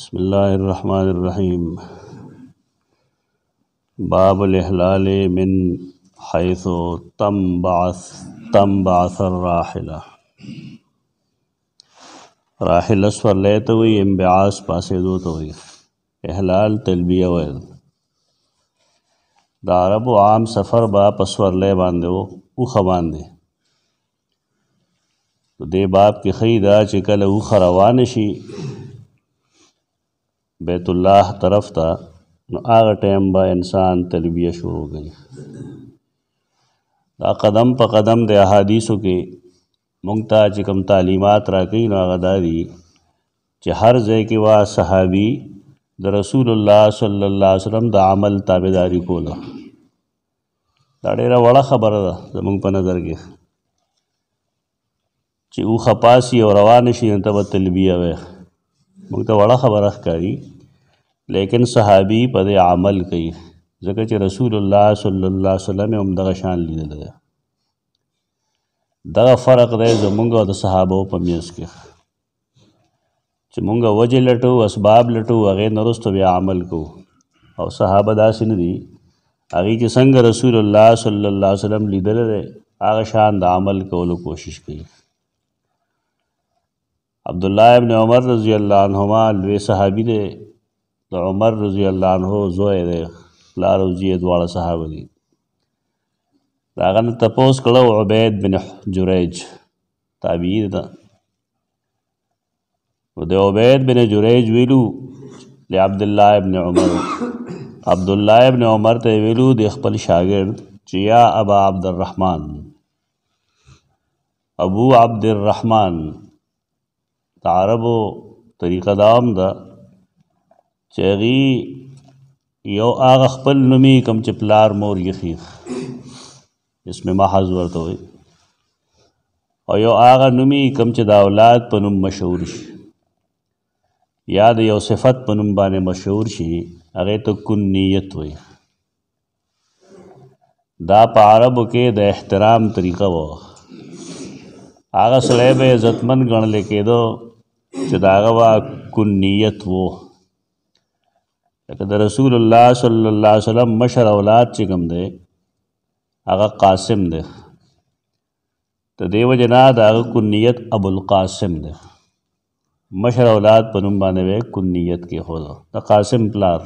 بسم اللہ الرحمن الرحیم باب الحلال من حیث سو تم باس تم باسر راہل راہلسور لہ تو ہوئی امبیاس پاسے آس پاس دو تو وہی اہلال تلب اوہ و عام سفر باپ سور لہ باندھے و تو دے باپ کی خریدا چکل او روانشی بیت الله طرف ته نو هغه ټیم به انسان تلبیه شروع کړي دا قدم په قدم د احادیثو کې مونږ ته چې کوم تعلیمات راکړي نو هغه دا دي چې هر ځای کې وا صحابي د رسول الله صلی الله علیه وسلم د عمل تابعداري کوله دا ډیره وړه خبره ده زمونږ په نظر کې چې او خپاسي او روان شي نو ته به تلبیه وي موږ ته وړه خبره ښکاري لیکن صحابي په دې عمل کوي ځکه چې رسول الله صلی الله علیه وسلم هم دغه شان لیدل دی دغه فرق دی زمونږ او د صحابه په میز کې چې مونږ وجه لټو اسباب لټو هغه نرسته بیا عمل کو او صحابه داسې نه دي هغه چې څنګه رسول الله صلی الله علیه وسلم لیدل دی هغه شان د عمل کولو کوشش کوي عبد الله ابن عمر رضی الله عنهما لوی صحابي دی د عمر رضی الله عنه زوی دی پلار او زیه دواړه صحابه دي د هغه نه تپوس کړه عبید بن جریج تابعی ده و د عبید بن جریج ویلو ل عبد الله ابن عمر عبد الله ابن عمر ته ویلو د خپل شاګرد چې یا ابا عبد الرحمن ابو عبد الرحمن تعربو طریقه دام ده دا چې یو هغه خپل نومي کم چې پلار مور یخیخ اسم محض ورته وي او یو هغه نومي کم چې د اولاد په نوم مشهور شي یا د یو صفت په نوم باندې مشهور شي هغه ته کن نیت وي دا په عربو کې د احترام طریقه و هغه سړی به عزتمن ګڼل کېدو چې دا هغه کن نیت وو لکه د رسول الله صلی الله علیه وسلم مشر اولاد چې کوم دی هغه قاسم دی ته دیو جنا د هغه کنیت ابو القاسم دی مشر اولاد په نوم باندې وې کنیت کې هو د قاسم پلار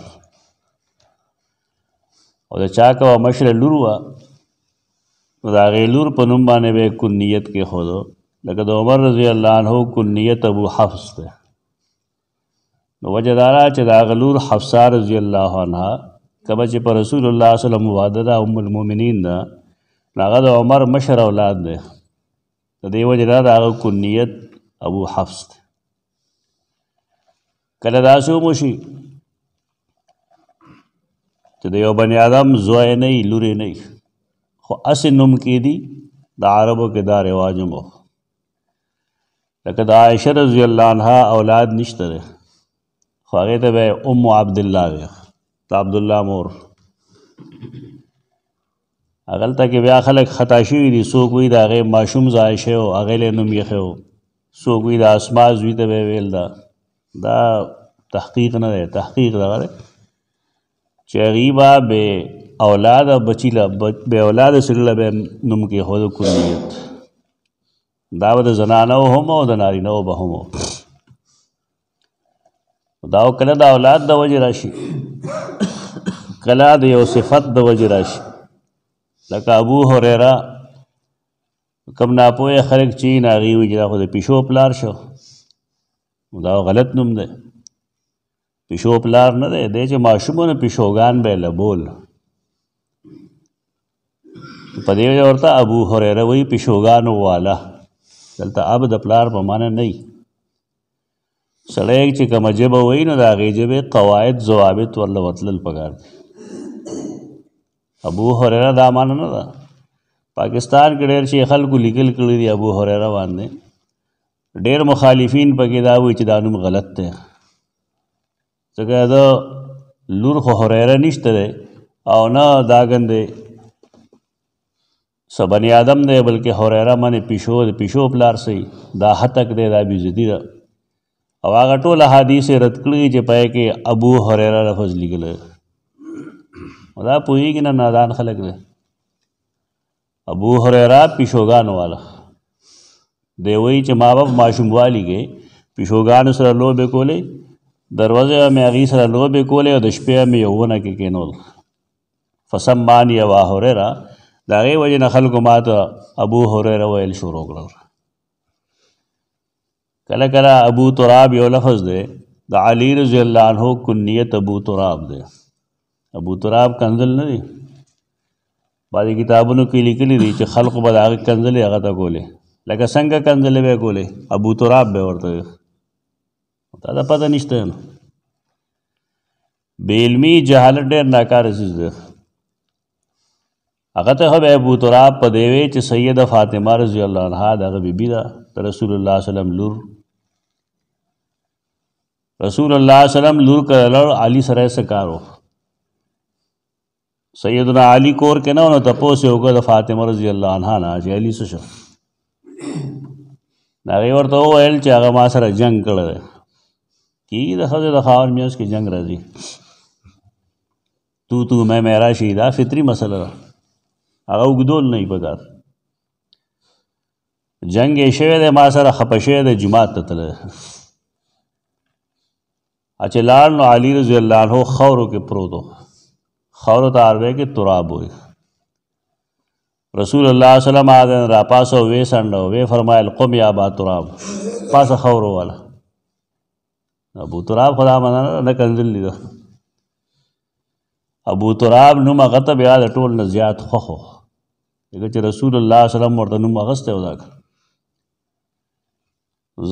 او د چا کا مشر لور وا نو د هغه لور په نوم باندې وې کنیت کې هو لکه د عمر رضی الله عنه کنیت ابو حفص دی نو وجه دارا چې دا غلور حفصه رضی الله عنها کبه چې پر رسول الله صلی الله علیه وسلم واده دا ام المؤمنین دا هغه د عمر مشر اولاد دی د دې وجه دا د هغه کنیت ابو حفص دی کله دا سو موشي چې د یو بنی آدم زوی نه لوري نه خو اس نوم کې دي د عربو کې دا رواج مو لکه د عائشه رضی الله عنها اولاد نشته خو هغې ته به یې ام عبدالله وی د عبدالله مور هغلته کې بیا خلک خطا شوي دي څوک وایي د هغې ماشوم ضایع شوی و هغې له یې نوم یخی و څوک وایي د اسما زوی ته به یې ویل ده دا تحقیق نه دی تحقیق دغه دی چې هغې به بې اولاده بچي له بې اولاده سړي له به یې نوم کېښودو کلیت دا به د زنانه هم او د نارینه به هم دا کله د اولاد د وجه راشي کله د یو صفت د وجه راشي لکه ابو هريره کوم ناپوهه خلک چی ناغي وي چې دا خو د پښو پلار شو دا غلط نوم دی پښو پلار نه دی د چې ماشومونه پښوګان به لبول په دې ورته ابو هريره وی پښوګان والا دلته اب د پلار په معنی نه سړی چې کومه ژبه وایي نو د هغې ژبې قواعد ضوابط ورله وتلل پکار دي ابو هریره دا معنه نه ده پاکستان کې ډېر شي خلکو لیکل کړي دي ابو هریره باندې ډېر مخالفین پکې دا وایي چې دا نوم غلط دی ځکه دا لور خو هریره نشته دی او نه دا ګندې سبنی آدم دی بلکې هریره باندې پیشو د پیشو پلار سي دا هتک دی دا بیزدي ده او هغه ټول احادیث رد کړی چې پای کې ابو هريره لفظ لیکل ودا پوهیږي نه نادان خلک دی ابو هريره پښوګان والا دی وی چې ما باپ ماشوموالي کې پښوګان سره لوبې کولې دروازه مې هغه سره لوبې کولې او د شپې مې یوونه کې کینول فسمانی ابو هريره دا غي وجه نه خلکو ماته ابو هريره ویل شروع کړل کله کله ابو تراب یو لفظ دی د علی رضی الله عنه کنیت ابو تراب دی ابو تراب کنزل نه دی باندې کتابونو کې لیکلي دي چې خلق به هغه کنزل هغه تا کولې لکه څنګه کنزل به کولې ابو تراب به ورته تا دا پته نشته نو بیلمی جهالت ډېر ناکاره سیز دی هغه ته به ابو تراب په دیوي چې سیده فاطمه رضی الله عنها دغه بیبي ده رسول الله صلی الله علیه وسلم لور رسول الله سلام لور کړل علي سره سره کارو سیدنا علی کور کې نه نو تاسو یو د فاطمه رضی الله عنها نه چې علي څه شو ناغي ورته ویل چې هغه ما سره جنگ کړل کی د خزه د خاور میاس کې جنگ راځي تو تو مې مې راشي دا فطری مسله هغه وګدول نه پکار جنگ یې شوه د ما سره خپشه د جماعت ته تله اچھے لارن علی رضی اللہ عنہ خورو کے پرودو خورو تاروے کے تراب ہوئی رسول اللہ علیہ وسلم آدھن را پاسو وے سنڈو وے فرمائے القم یا با تراب پاس خورو والا ابو تراب خدا مانا را نکنزل لیدو ابو تراب نم غطب یاد اٹول نزیاد خوخو اگر چھ رسول اللہ علیہ وسلم مرد نم غصت ہے ادا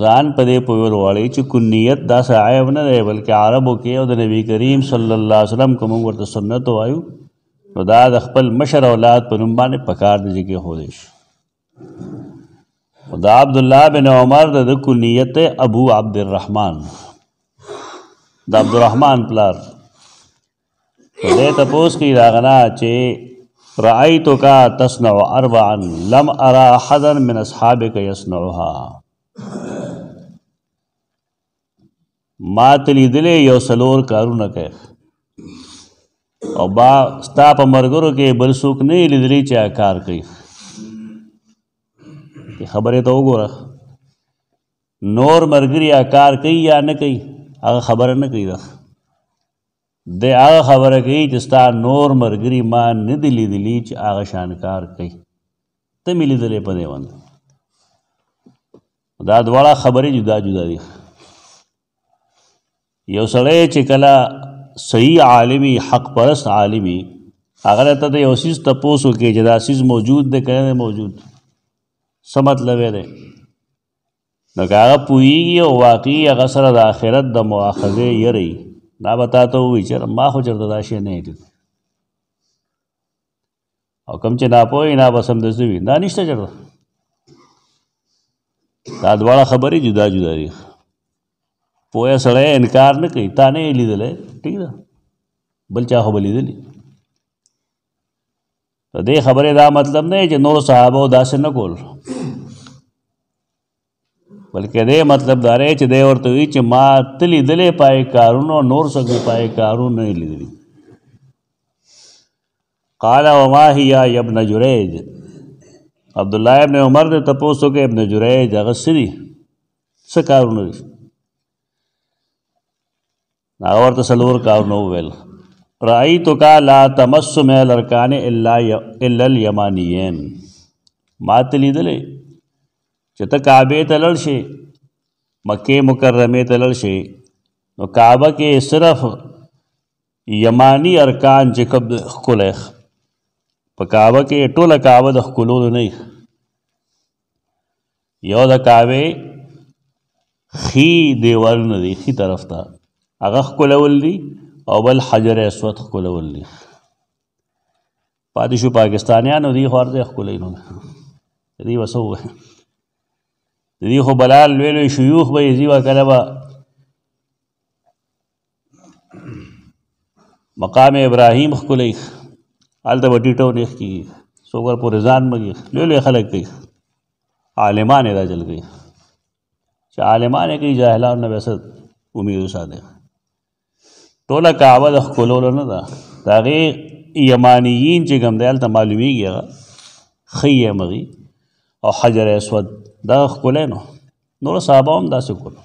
ځان په دې پویول غواړي چې کنیت دا عیب نه دی بلکې عربو کې او د نبی کریم صلی الله علیه وسلم کوم ورته سنت وایو نو دا د خپل مشر اولاد په نوم باندې پکار دی کې هو دی دا عبد الله بن عمر د کنیت ابو عبد الرحمن د عبد الرحمن پلار دې تاسو کې راغنا چې رأيتو کا تصنع اربعا لم ارى احدا من اصحابك يصنعها ما تلیدلې یو سلور کارونه کوي او با ستا په مرګرو کې بل څوک نه لیدلی چې کار کوي خبره ته وګوره نور مرګري کار کوي یا نه کوي هغه خبره نه کوي د هغه خبره کوي چې ستا نور مرګري ما نه دی لیدلی چې هغه شان کار کوي ته مې لیدلې په دی باندې دا دواړه خبرې جدا جدا دي یو سړی چې کله صحیح عالمي حق پرست عالمي هغه ته د یو سیس تپوسو کې چې دا سیس موجود دی که نه موجود څه مطلب یې دی نو که هغه پوهېږي او واقعي هغه سره د آخرت د مواخذې یری دا به تا ته ووایي چېره ما خو چېرته دا شی نه لیدلی او کم چې ناپوه وي نا به سمدستي وي دا نشته چېرته دا دواړه خبرې جدا جدا دي پویا سړی انکار نه کوي تا نه یې لیدلی ټیک ده بل چا خو به لیدلی د دې خبرې دا مطلب نه چې نور صحابه داسې نه کول بلکې دې مطلب دا رې چې دی ورته وی چې ما تلی دلې پای کارونو نور څنګه پای کارونو نه لیدلی قال وما هي يا ابن جريج عبد الله ابن عمر ته تاسو کې ابن جريج هغه سری څه کارونه هغه ورته سلور کار نو ویل رایتک لا تمس مل ارکان الا الا الیمانیین مات لیدلې چې ته کعبه ته لړ شي مکه مکرمه ته لړ شي نو کعبه کې صرف یمانی ارکان چې کب خلخ په کعبه کې ټوله کعبه د خلولو نه یو د کعبه خی دیوال نه دی خی طرف ته هغه ښکلول دي او بل حجر اسود ښکلول دي پاتې شو پاکستانیانو دې خو ارزه ښکلی نو دې وسو دې خو بلال لوی لوی شيوخ به یې ځوا کله به مقام ابراهیم خکلی هلته به ټیټو نیخ کېږي سوګر پورې ځان مګي لوی لوی خلک کوي عالمان یې راجل کوي چې عالمان یې کوي جاهلان نه ویسه امید وساته ټوله کعبه د ښکلولو نه ده د هغې یمانیین چې کوم دی هلته معلومیږي هغه ښه یمغي او حجر اسود دا ښکلی نو نور صحابه هم داسې کولو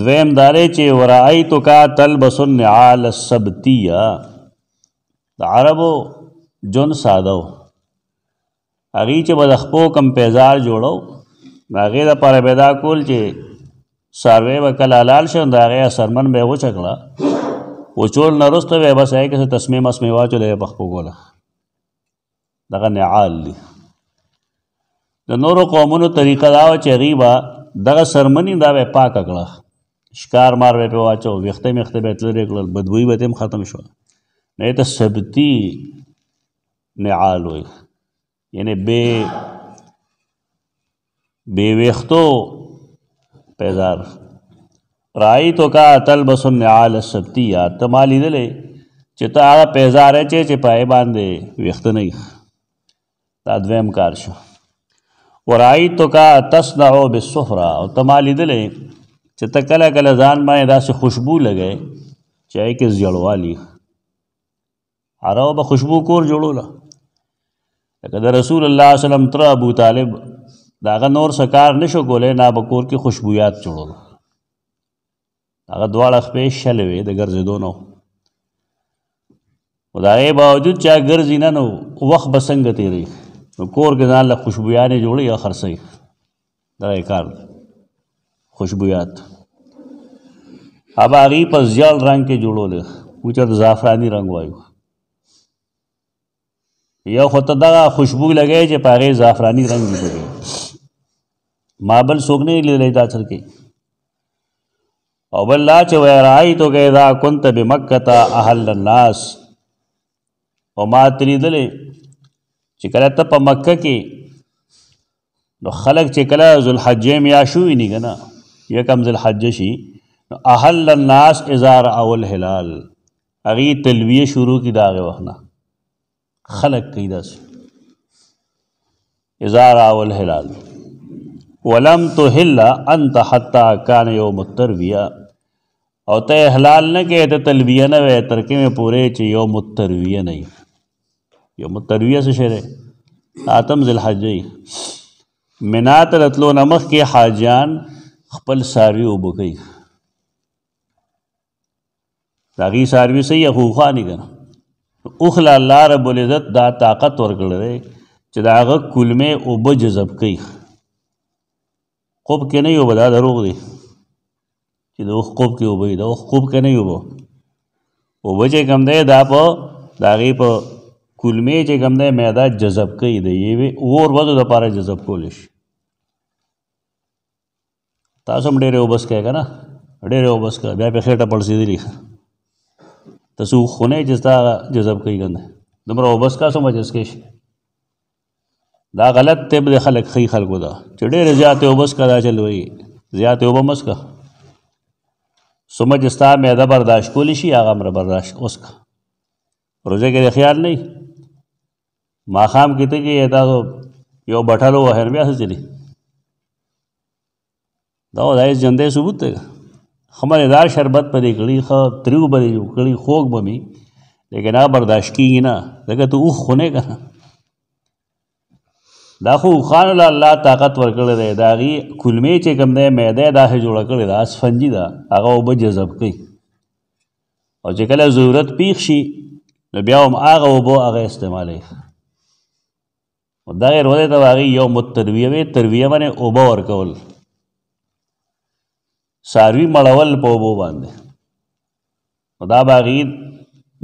دویم دارے چې ورائی تو کا تلبس النعال السبتیہ د عربو جون ساده و هغې چې به د خپو کم پیزار جوړو د هغې دپاره پیدا کول چې ساروی به کله حلال شو د هغې سرمن به یې وچه کړه وچول نه وروسته به یې بس هغې کې تسمې مسمې واچولې یې پخ پوګوله دغه نعال دي د نورو قومونو طریقه دا وه چې هغې به دغه سرمنې دا به یې پاکه کړه ښکار مار به یې پرې واچو ویښته میخته به یې تلرې کړل بدبویي به ترې هم ختم شوه نه ته ثبتي نعال وایي یعنې بې بې ویښتو پیزار رائی تو کا اتل بسنعال السبتیہ تمالی دلے چې تا هغه پیزارې چې چې پای باندې ویخته نه دا دویم کار شو ورای تو کا تصنع بالسفره او تمالی دلې چې ته کله کله ځان باندې داسې خوشبو لګې چې یې کې زړوالی عرب خوشبو کور جوړول لکه د رسول الله صلی الله علیه وسلم تر ابو طالب داغه نور سکار نشو کولای نابکور کې خوشبویات جوړول هغه دواړه خپې شلې وې د ګرځېدو نو خو د هغې باوجود چا ګرځي نه نو وخت به څنګه تېري نو کور کې ځان له خوشبویانې جوړي یا خرڅوي دغه کار خوشبویات اب هغې په زیال رنګ کې جوړولې موږ ته زعفراني رنګ وایو یو خو ته دغه خوشبو لګی چې په هغې زعفراني رنګ جوړوي ما بل څوک نه لیدلی تا سر کې او بل لا چې وای تو کې دا كنت بمکه اهل الناس او ما تریدلې چې کله ته په مکه کې نو خلق چې کله ذوالحجې میاشوي نه کنه یکم ذوالحجې شي نو اهل الناس ازار اول هلال اغي تلویه شروع کی داغه وخنا خلق کیداس ازار اول هلال ولم تو هلا انت حتا کان یوم الترویہ او ته احلال نه کې ته تلبیه نه وې تر کې مې پوره چې یوم الترویہ نه یوم الترویہ څه شری اتم ذل حجې منات رتلو نمخ کې حاجان خپل ساروی وبکې داغي ساروی سي حقوقه نه کنه اوخلا الله رب العزت دا طاقت ورکړي چې داغه کلمه او بجذب کوي خوب کې نه یو دا دروغ دی چې د خوب کې وبې دا خوب کې نه یو او وجه کم دی دا په داغې په کلمې چې کم دی معده جذب کوي دی یوې اور وځو د پاره جذب کولی شي تاسو هم ډېرې اوبس کوې که نه ډېرې اوبس کوه بیا پې خېټه پړسېدلي تاسو خونه چې ستا جذب کوي که نه دومره اوبس کا څومره جذب کوې شي دا غلط ته به خلک خی خلکو دا چې ډېر زیات او بس کړه چلوي زیات او بس کا سمجھ استا معده برداشت کولی شي هغه مر برداشت اوس کا روزه کې خیال نه ماخام کته کې دا یو بټلو وهر بیا سچلی دا دای ژوندې ثبوت دی خمردار شربت پرې کړي خو تریو پرې کړي خوږ بمی لیکن هغه برداشت کیږي نه لکه ته اوخ خونه کنه دا خو خان له الله طاقت ورکړی دی دا غي کلمې چې کوم دی معده دا هي جوړ کړی دا اسفنجي دا هغه وب جذب کوي او چې کله ضرورت پیښ شي نو بیا هم هغه وب هغه استعمالوي دا غیر وده ته هغه یو مترویه وي ترویه باندې اوب ورکول ساروی مړول په وبو باندې دا باغی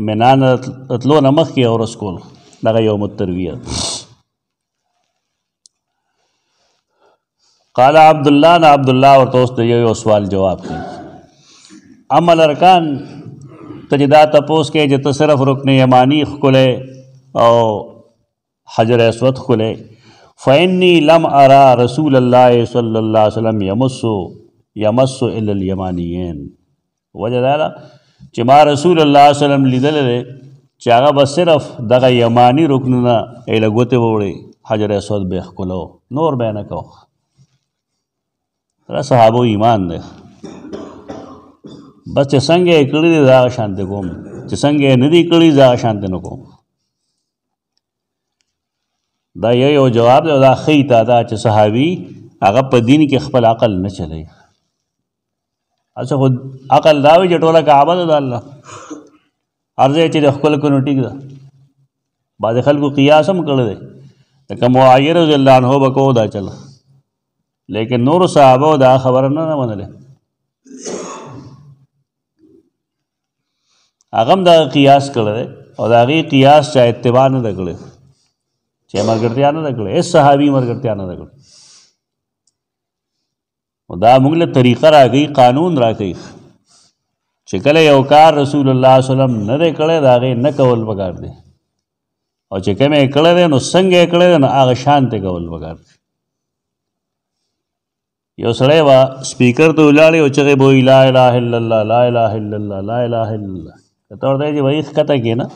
منان اتلو نمخ کې اورس کول دغه یو مترویه قال عبداللہ نہ عبداللہ اور دوست نے یہ سوال جواب کی عمل ارکان تجدا تپوس کے جو صرف رکن یمانی کھلے او حجر اسود کھلے فینی لم ارا رسول اللہ صلی اللہ علیہ وسلم یمس یمس الیمانی وجہ دارا ما رسول اللہ علیہ وسلم لیدل رے چاہا بس صرف دغا یمانی رکننا ایلگوتے بوڑے حجر اسود بے خکلو نور بے نکو دا صحابه ایمان دی بس چې څنګه یې کړي دي دا شانت کوم چې څنګه یې نه دي کړي دا شانت نه کوم دا یو جواب دی دا خی تا دا چې صحابي هغه په دین کې خپل عقل نه چلی اچھا خود عقل دا وی چې ټوله کعبه ده د الله ارزه چې خپل کو نو ټیک ده بعض خلکو قیاس هم کړی دی لکه معایر رضی الله عنه به کو دا چل لیکن نور صحابه دا خبره نه نه منله هغه دا قیاس کړل او دا غي قیاس چا اتباع نه کړل چې مرګرتیا نه کړل اے صحابي مرګرتیا نه کړل دا موږ له طریقه راغی قانون راغی چې کله یو کار رسول الله صلی الله علیه وسلم نه کړی دا غي نه کول وکړ دي او چې کومه کړی نو څنګه کړی نو هغه شانته کول وکړ دي یو سړی وا سپیکر ته ولاړ او چغې بوي لا اله الا الله لا اله الا الله لا اله الا الله کته ورته چې وای ښکته کې نه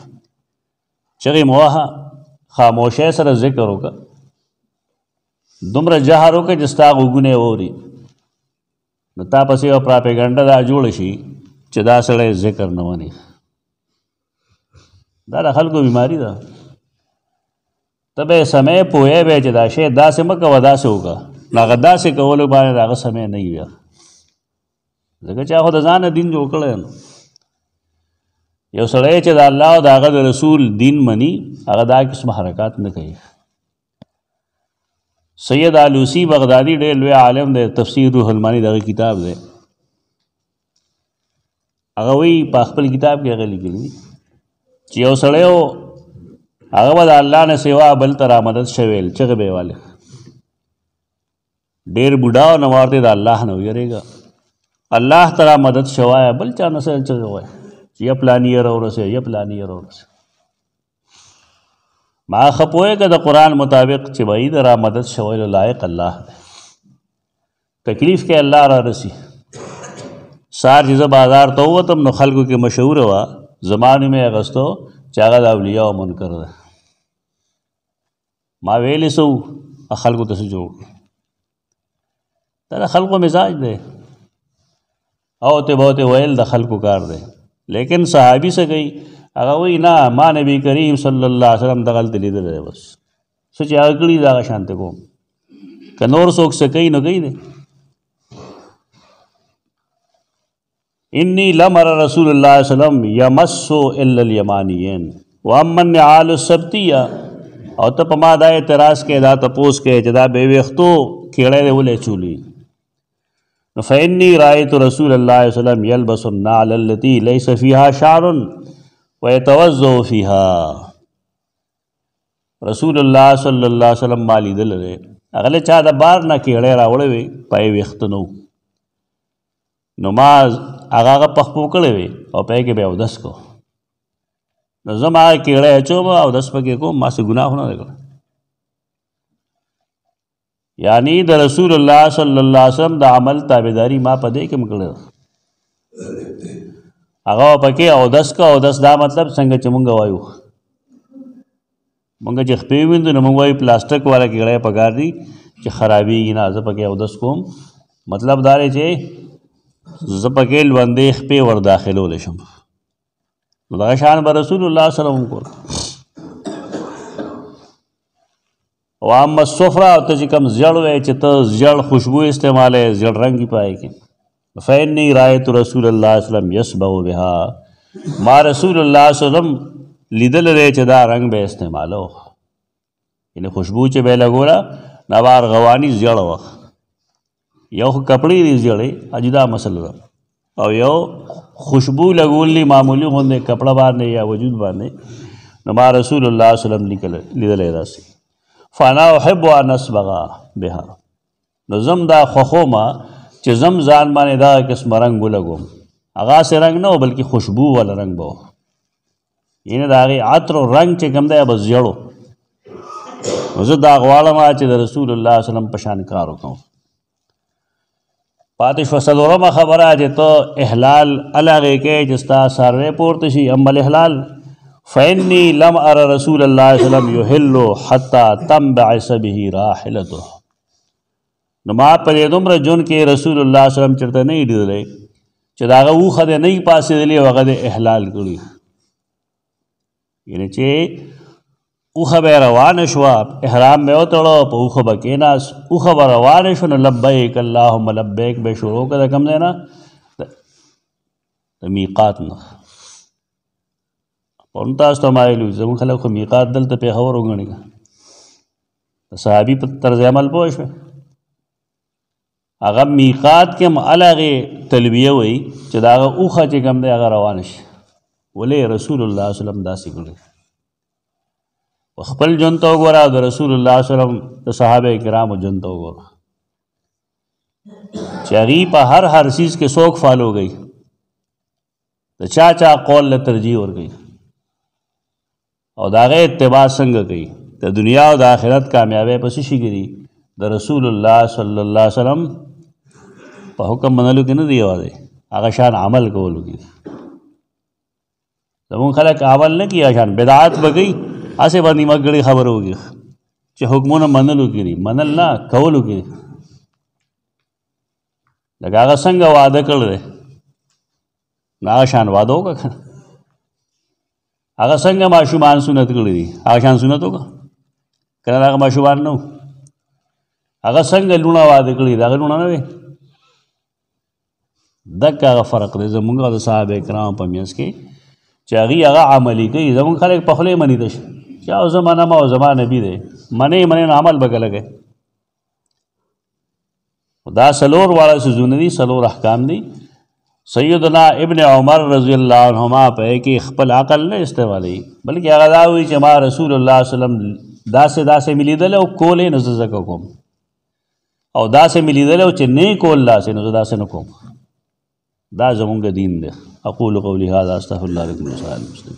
چغې موها خاموشه سره ذکر وکا دومره جهار وکا چې ستا غوګونه ووري نو تا پسې یو پراپګاندا دا جوړ شي چې دا سړی ذکر نه ونی دا د خلکو بیماری ده تبه سمې پوهې به چې دا شی داسې مکه ودا سه وکړه هغه داسې کولو باندې هغه سمې نه وي ځکه چې هغه د ځان دین جوړ کړی یو سړی چې د الله او د هغه د رسول دین مني هغه دا قسم حرکات نه کوي سید آلوسی بغدادي ډېر لوی عالم دی تفسیر روح المانی دغه کتاب دی هغه وی په خپل کتاب کې هغه لیکلی چې یو سړی هغه به د الله نه سوا بل ته را مدد شویل چغې به یې ډیر بوډا او نوار دی د الله نه ویریږه الله تعالی مدد شوایا بل چا نه سل چوي چې یا پلان یې راورسه یا پلان یې راورسه ما خپوېګه د قران مطابق چې وای د را مدد شویل لایق الله دی تکلیف کې الله را رسی سار چې بازار ته وتم نو خلکو کې مشهور وا زمانه مې اغستو چاغه د اولیاء او منکر ده ما ویلې سو خلکو ته جوړ تیرا خلق و مزاج دے اوتے بہتے ویل دا خلق و کار دے لیکن صحابی سے گئی اگر وہی نا ماں نبی کریم صلی اللہ علیہ وسلم دغل دلی دے دے بس سوچے اگلی دا شانتے کو کہ نور سوک سے کئی نو گئی دے انی لمر رسول اللہ علیہ وسلم یمسو اللہ الیمانین امن آل السبتی او تپ ما دا اعتراض کے دا تپوس کے جدا بے ویختو کیڑے دے ولے چولی فإني رأيت رسول الله صلى الله عليه وسلم يلبس النعل التي ليس فيها شعر ويتوزع فيها رسول الله صلی الله علیه وسلم مالی دل لري اغله چا د بار نه کیړې راوړې وي پای وخت نو نماز هغه پخپو کړې وي او پای کې به اودس کو نظم هغه کیړې چوب اودس پکې کو ما سه ګناه نه وکړ یعنی د رسول الله صلی الله علیه وسلم د عمل تابعداري ما پدې کې مکړه هغه پکې او دس کا او دس دا مطلب څنګه چې مونږ وایو مونږ چې خپې ویندو نو مونږ وایو پلاستیک والا کې غړې پکار دي چې خرابېږي نه زه پکې او دس کوم مطلب دا دی چې زه پکې لوندې خپې ور داخلو لشم نو دا شان به رسول الله صلی الله علیه وسلم کوله او اما صفرا او ته چې کم زړ وې چې ته زړ خوشبو استعمالې زړ رنگي پای کې فینی رایت رسول الله صلی الله علیه وسلم یسبو بها ما رسول الله صلی الله علیه وسلم لیدل لري چې دا رنگ به استعمالو یعنی خوشبو چې به لګورا نوار غوانی زړ وخ یو کپړې دی زړې اجدا مسله او یو خوشبو لګولې معمولی غوندې کپړه باندې یا وجود باندې نو ما رسول الله صلی الله علیه وسلم لیدل راسي فانا احب ان اسبغا بها نو زم دا خوخوما چې زم ځان باندې دا قسم رنگ ولګوم هغه سه رنگ نه بلکې خوشبو ولا رنگ بو ینه دا غي عطر رنگ چې کم دی بس جړو زه دا غواړم چې د رسول الله وسلم په شان کار وکم پاتې شو سلورمه خبره چې ته احلال الګه کې چې ستا سروې پورته شي عمل احلال فإني لم أرى رسول الله صلی الله علیه وسلم يحل حتى تنبعث به راحلته نو ما په دومره جون کې رسول الله صلی الله علیه وسلم چرته نه ایډلې چې داغه وخه دې نه پاسې دلی هغه دې احلال کړی یعنی چې اوخه به روان شو احرام مې وتړو په اوخه به کېناس اوخه به روان شو نو لبیک اللهم لبیک به شروع کړه کم دینا د میقات نه پرون تاسو ته مایلو زموږ خلک خو میقات دلته پیښور وګڼي د صحابي په طرز عمل پوه شوې هغه میقات کې هم هلهغې تلویه وایي چې د هغه اوښه چې کوم دی هغه روانه شي ولې رسول الله وسلم داسې کړی خپل ژوند ته وګوره او د رسول الله وسلم د صحابه کرامو ژوند ته وګوره چې هغې په هر هر چیز کې څوک فالو گئی د چا چا قول له ترجیح ورکوي او دا غي اتباع څنګه کوي د دنیا او د آخرت کامیابی پسې شيګري د رسول الله صلی الله علیه وسلم په حکم منلو کې نه دی واده هغه شان عمل کولو کې زمون خلک عمل نه کیا شان بدعات بګی اسه باندې مګړي خبر ہوگی چې حکمونه منلو کېږي منل نه کولو کېږي لکه هغه څنګه واده کړل دی ناغه شان واده وکړه هغه څنګه ماشومان سنت کړی دي هغه شان سنت وکړه کله هغه ماشومان نو هغه څنګه لونه واده کړی دا لونه نه وي دغه فرق دی زمونږ د صحابه کرام په میاس کې چې هغه هغه عملی کوي زمونږ خلک په خله منی دي چې او زمانه ما او زمانه نبی دی منی منی عمل بګلګي دا سلور واړه سيزونه دي سلور احکام دي سیدنا ابن عمر رضی الله عنهما په کې خپل عقل نه استوالی بلکې هغه دا وی چې ما رسول الله صلی الله علیه وسلم داسې داسې ملیدل او کولې نه زکه کوم او داسې ملیدل او چې نه کول داسې نه داسې نه کوم دا زمونږ دین دی اقول قولی هذا استغفر الله لكم وصلى الله